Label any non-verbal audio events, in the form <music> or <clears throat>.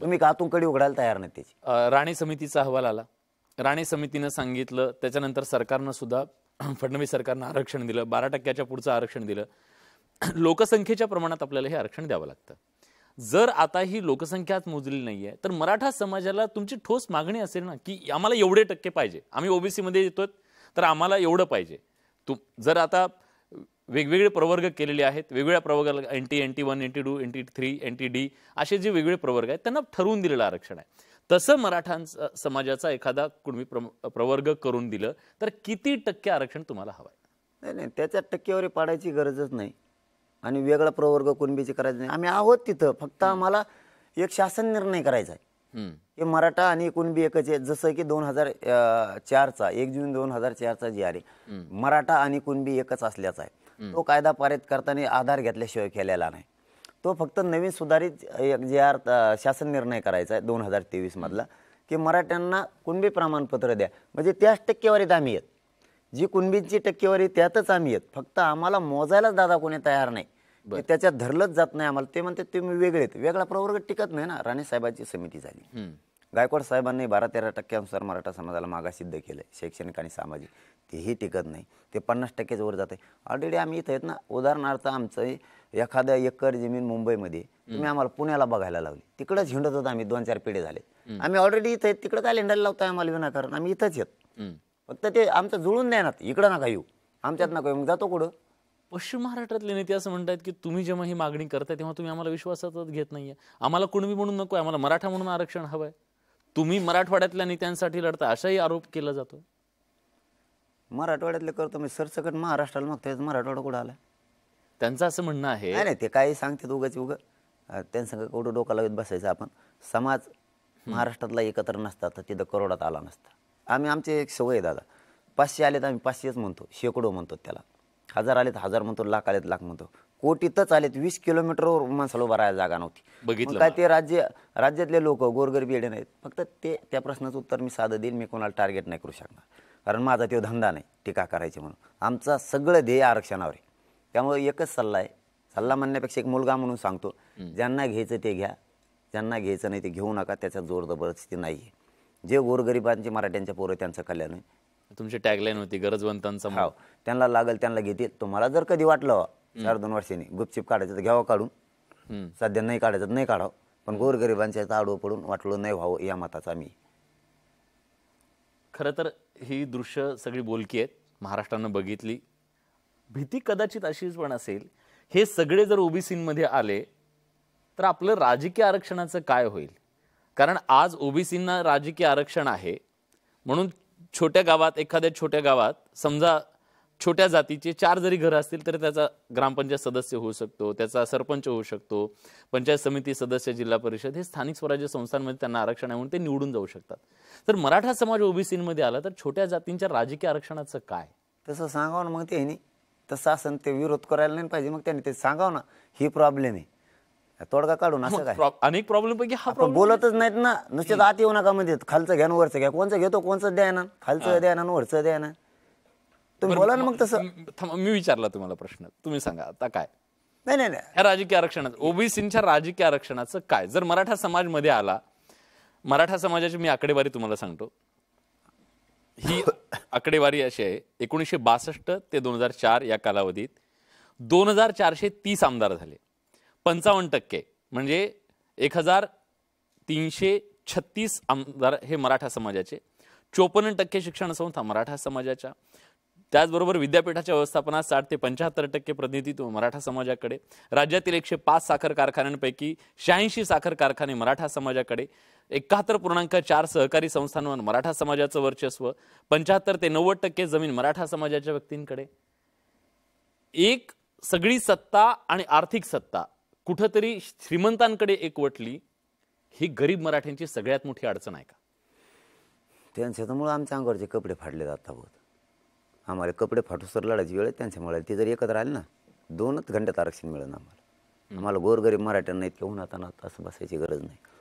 तुम्ही का कडी उघडायला तयार नाही त्याची राणे समितीचा अहवाल आला राणे समितीनं सांगितलं त्याच्यानंतर सरकारनं सुद्धा <clears throat> फडणवीस सरकारनं आरक्षण दिलं बारा टक्क्याच्या पुढचं आरक्षण दिलं <clears throat> लोकसंख्येच्या प्रमाणात आपल्याला हे आरक्षण द्यावं लागतं जर आता ही लोकसंख्याच मोजली नाही आहे तर मराठा समाजाला तुमची ठोस मागणी असेल ना की आम्हाला एवढे टक्के पाहिजे आम्ही ओबीसीमध्ये येतोय तर आम्हाला एवढं पाहिजे तू जर आता वेगवेगळे प्रवर्ग केलेले आहेत वेगवेगळ्या प्रवर्गाला N T N T one N T two N T three N T D असे जे वेगवेगळे प्रवर्ग आहेत त्यांना ठरवून दिलेलं आरक्षण आहे तसं मराठांचा समाजाचा एखादा कुणबी प्रवर्ग करून दिलं तर किती टक्के आरक्षण तुम्हाला हवं आहे नाही नाही त्याच्या टक्केवारी पाडायची गरजच नाही आणि वेगळा प्रवर्ग कुणबीची करायचं नाही आम्ही आहोत तिथं फक्त आम्हाला एक शासन निर्णय करायचा आहे हे मराठा आणि कुणबी एकच आहे जसं की दोन हजार चारचा एक जून दोन हजार चारचा जी आर मराठा आणि कुणबी एकच असल्याचा आहे तो कायदा पारित करताना आधार घेतल्याशिवाय केलेला नाही तो फक्त नवीन सुधारित एक जे आर शासन निर्णय करायचा आहे दोन हजार तेवीस मधला की मराठ्यांना कुणबी प्रमाणपत्र द्या म्हणजे त्याच टक्केवारीत आम्ही येत जी कुणबींची टक्केवारी त्यातच आम्ही येत फक्त आम्हाला मोजायलाच दादा कोणी तयार नाही त्याच्यात धरलंच जात नाही आम्हाला ते म्हणते तुम्ही वेगळे वेगळा प्रवर्ग टिकत नाही ना राणे साहेबांची समिती झाली गायकवाड साहेबांनी बारा तेरा टक्क्यानुसार मराठा समाजाला मागा सिद्ध केलं शैक्षणिक आणि सामाजिक तेही टिकत नाही ते पन्नास टक्क्याच्या वर जाते ऑलरेडी आम्ही इथं आहेत ना उदाहरणार्थ आमचं एखाद्या एकर जमीन मुंबईमध्ये तुम्ही आम्हाला पुण्याला बघायला लावली तिकडंच हिंडत होतो आम्ही दोन चार पिढे झाले आम्ही ऑलरेडी इथं आहेत तिकडं काय हिंडायला लावतोय आम्हाला विनाकारण आम्ही इथंच येत फक्त ते आमचं जुळून द्या ना इकडं नका येऊ आमच्यात नका येऊ मग जातो कुठं पश्चिम महाराष्ट्रातले नेते असं म्हणतात की तुम्ही जेव्हा ही मागणी करता तेव्हा तुम्ही आम्हाला विश्वासातच घेत नाही आहे आम्हाला कुणबी म्हणून नको आहे आम्हाला मराठा म्हणून आरक्षण हवं आहे तुम्ही मराठवाड्यातल्या नेत्यांसाठी लढता असाही आरोप केला जातो मराठवाड्यातले करतो मी सरसकट महाराष्ट्राला मागतोय मराठवाडा कुठं आला त्यांचं असं म्हणणं आहे नाही ते काही सांगतात उगाच उग त्यांचं कुठं डोका लावत बसायचं आपण समाज महाराष्ट्रातला एकत्र नसता तर तिथं करोडात आला नसता आम्ही आमचे एक सवय दादा पाचशे आले तर आम्ही पाचशेच म्हणतो शेकडो म्हणतो त्याला हजार आलेत हजार म्हणतो लाख आलेत लाख म्हणतो कोटीतच आलेत वीस किलोमीटरवर माणसाला उभा राहायला जागा नव्हती काय ते राज्य राज्यातले लोक गोरगरबी येडे नाहीत फक्त ते त्या प्रश्नाचं उत्तर मी साधं देईन मी कोणाला टार्गेट नाही करू शकणार कारण माझा तो धंदा नाही टीका करायची म्हणून आमचा सगळं ध्येय आरक्षणावर आहे त्यामुळे एकच सल्ला आहे सल्ला म्हणण्यापेक्षा एक मुलगा म्हणून सांगतो ज्यांना घ्यायचं ते घ्या ज्यांना घ्यायचं नाही ते घेऊ नका त्याचा जोर जबरदस्ती नाही आहे जे गोरगरिबांचे मराठ्यांच्या पोरं त्यांचं कल्याण आहे तुमची टॅगलाईन होती गरजवंतांचा भाव त्यांना लागल त्यांना घेतील तुम्हाला जर कधी वाटलं चार दोन वर्षांनी गुपचिप काढायचं तर घ्यावं काढून सध्या नाही काढायचं नाही काढावं पण गोरगरिबांच्या आडू पडून वाटलो नाही व्हावं या मताचा मी खरं तर ही दृश्य सगळी बोलकी आहेत महाराष्ट्रानं बघितली भीती कदाचित अशीच पण असेल हे सगळे जर मध्ये आले तर आपलं राजकीय आरक्षणाचं काय होईल कारण आज ओबीसींना राजकीय आरक्षण आहे म्हणून छोट्या गावात एखाद्या छोट्या गावात समजा छोट्या जातीचे चार जरी घर असतील तरी त्याचा ग्रामपंचायत सदस्य होऊ शकतो त्याचा सरपंच होऊ शकतो पंचायत समिती सदस्य जिल्हा परिषद हे स्थानिक स्वराज्य संस्थांमध्ये त्यांना आरक्षण आहे म्हणून ते निवडून जाऊ शकतात तर मराठा समाज ओबीसीमध्ये आला तर छोट्या जातींच्या राजकीय आरक्षणाचं काय तसं सांगावं ना मग त्यांनी तसं असं ते विरोध करायला नाही पाहिजे मग त्यांनी ते सांगावं ना ही प्रॉब्लेम आहे तोडगा काढून असं काय अनेक प्रॉब्लेम पैकी हा बोलतच नाहीत ना नुसतं आत येऊ नका म्हणजे खालचं घ्या वरचं घ्या कोणचं घेतो कोणचं द्या ना खालचं द्या ना वरचं द्या ना तुम्ही बोला ना मग तसं मी विचारला तुम्हाला प्रश्न तुम्ही सांगा आता काय नाही नाही नाही राजकीय आरक्षणाचं ओबीसीच्या राजकीय आरक्षणाचं काय जर मराठा समाज मध्ये आला मराठा समाजाची मी आकडेवारी तुम्हाला सांगतो ही आकडेवारी अशी आहे एकोणीसशे बासष्ट ते दोन हजार चार या कालावधीत दोन हजार चारशे तीस आमदार झाले पंचावन्न टक्के म्हणजे एक हजार तीनशे छत्तीस आमदार हे मराठा समाजाचे चोपन्न टक्के शिक्षण संस्था मराठा समाजाच्या त्याचबरोबर विद्यापीठाच्या व्यवस्थापनात साठ ते पंच्याहत्तर टक्के प्रतिनिधित्व मराठा समाजाकडे राज्यातील एकशे पाच साखर कारखान्यांपैकी शहाऐंशी साखर कारखाने मराठा समाजाकडे एकाहत्तर पूर्णांक चार सहकारी संस्थांवर मराठा समाजाचं वर्चस्व पंच्याहत्तर ते नव्वद टक्के जमीन मराठा समाजाच्या व्यक्तींकडे एक सगळी सत्ता आणि आर्थिक सत्ता कुठंतरी श्रीमंतांकडे एकवटली ही गरीब मराठ्यांची सगळ्यात मोठी अडचण आहे का त्यांच्यामुळं आमच्या अंगावरचे कपडे फाडले जातात बहुत आम्हाला कपडे सर लढायची वेळ त्यांच्यामुळे ते जर एकत्र आले ना दोनच घंट्यात आरक्षण मिळेल आम्हाला आम्हाला गोरगरीब मराठ्यांना इतके उन्हातानात असं बसायची गरज नाही